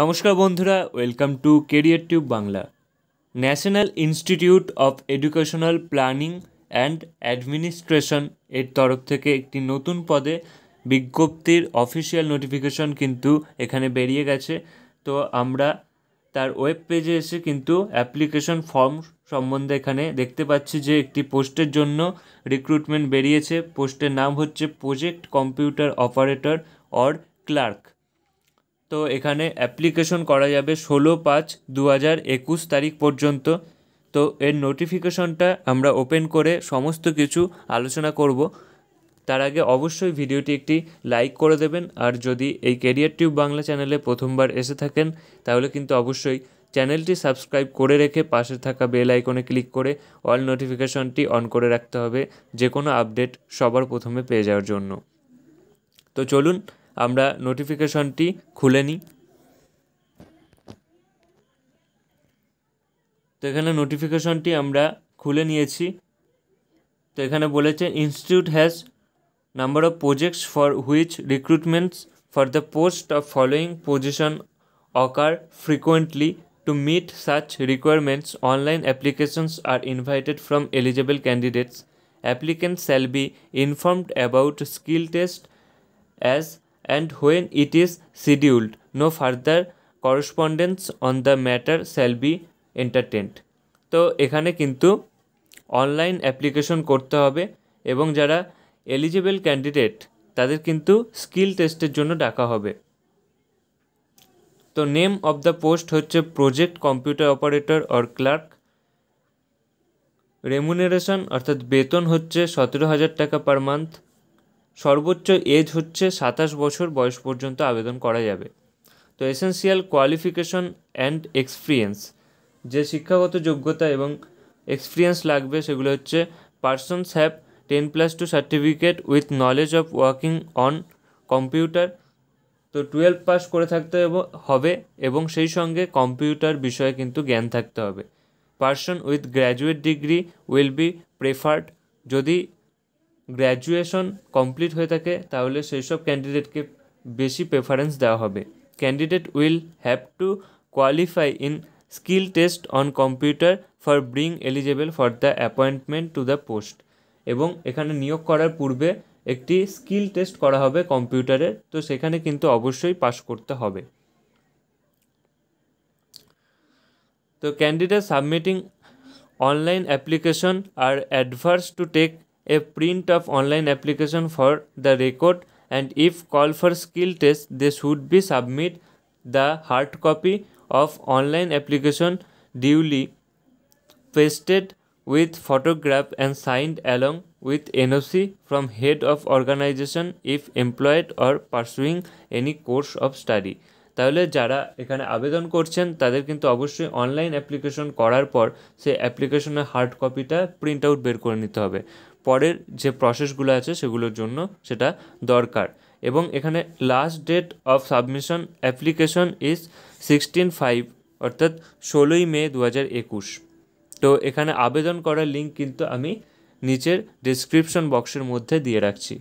নমস্কার বন্ধুরা welcome to career tube Bangla national institute of educational planning and administration এর তরফ থেকে একটি নতুন পদে বিজ্ঞপ্তির অফিসিয়াল নোটিফিকেশন কিন্তু এখানে বেরিয়ে গেছে তো আমরা তার ওয়েব পেজে এসে কিন্তু অ্যাপ্লিকেশন ফর্ম সম্বন্ধে এখানে দেখতে পাচ্ছি যে একটি পোস্টের জন্য রিক্রুটমেন্ট বেরিয়েছে পোস্টের নাম হচ্ছে project computer operator or clerk তো এখানে অ্যাপ্লিকেশন করা যাবে ষোলো পাঁচ দু হাজার একুশ তারিখ পর্যন্ত তো এর নোটিফিকেশনটা আমরা ওপেন করে সমস্ত কিছু আলোচনা করব তার আগে অবশ্যই ভিডিওটি একটি লাইক করে দেবেন আর যদি এই কেরিয়ার টিউব বাংলা চ্যানেলে প্রথমবার এসে থাকেন তাহলে কিন্তু অবশ্যই চ্যানেলটি সাবস্ক্রাইব করে রেখে পাশে থাকা বেল আইকনে ক্লিক করে অল নোটিফিকেশনটি অন করে রাখতে হবে যে কোনো আপডেট সবার প্রথমে পেয়ে যাওয়ার জন্য তো চলুন আমরা নোটিফিকেশনটি খুলে নিই তো এখানে নোটিফিকেশনটি আমরা খুলে নিয়েছি তো এখানে বলেছে institute has number of projects for which recruitments for the post of following position occur frequently to meet such requirements online applications are invited from eligible candidates applicant shall be informed about skill test as and when it is scheduled, no further correspondence on the matter shall be entertained. তো এখানে কিন্তু online application করতে হবে এবং যারা eligible candidate তাদের কিন্তু skill টেস্টের জন্য ডাকা হবে তো নেম অব দ্য পোস্ট হচ্ছে project computer operator or clerk remuneration অর্থাৎ বেতন হচ্ছে সতেরো হাজার টাকা পার মান্থ সর্বোচ্চ এজ হচ্ছে সাতাশ বছর বয়স পর্যন্ত আবেদন করা যাবে তো এসেন্সিয়াল কোয়ালিফিকেশন অ্যান্ড এক্সপিরিয়েন্স যে শিক্ষাগত যোগ্যতা এবং এক্সপিরিয়েন্স লাগবে সেগুলো হচ্ছে persons have ten plus two certificate with knowledge of working on computer তো টুয়েলভ পাস করে থাকতে হবে এবং সেই সঙ্গে কম্পিউটার বিষয়ে কিন্তু জ্ঞান থাকতে হবে person with graduate degree will be preferred যদি গ্র্যাজুয়েশন কমপ্লিট হয়ে থাকে তাহলে সেই সব ক্যান্ডিডেটকে বেশি প্রেফারেন্স দেওয়া হবে candidate will have to qualify in skill test on computer for bring eligible for the appointment to the post এবং এখানে নিয়োগ করার পূর্বে একটি স্কিল টেস্ট করা হবে কম্পিউটারের তো সেখানে কিন্তু অবশ্যই পাস করতে হবে তো candidate submitting online application are অ্যাডভার্স to take a print of online application for the record and if call for skill test they should be submit the hard copy of online application duly pasted with photograph and signed along with NOC from head of organization if employed or pursuing any course of study. তাহলে যারা এখানে আবেদন করছেন তাদের কিন্তু অবশ্যই online application করার পর সেই অ্যাপ্লিকেশনের হার্ড কপিটা প্রিন্ট আউট বের করে নিতে হবে পরের যে প্রসেসগুলো আছে সেগুলোর জন্য সেটা দরকার এবং এখানে last date of submission application is sixteen five অর্থাৎ ষোলোই মে দু হাজার একুশ তো এখানে আবেদন করার লিঙ্ক কিন্তু আমি নিচের ডিসক্রিপশন বক্সের মধ্যে দিয়ে রাখছি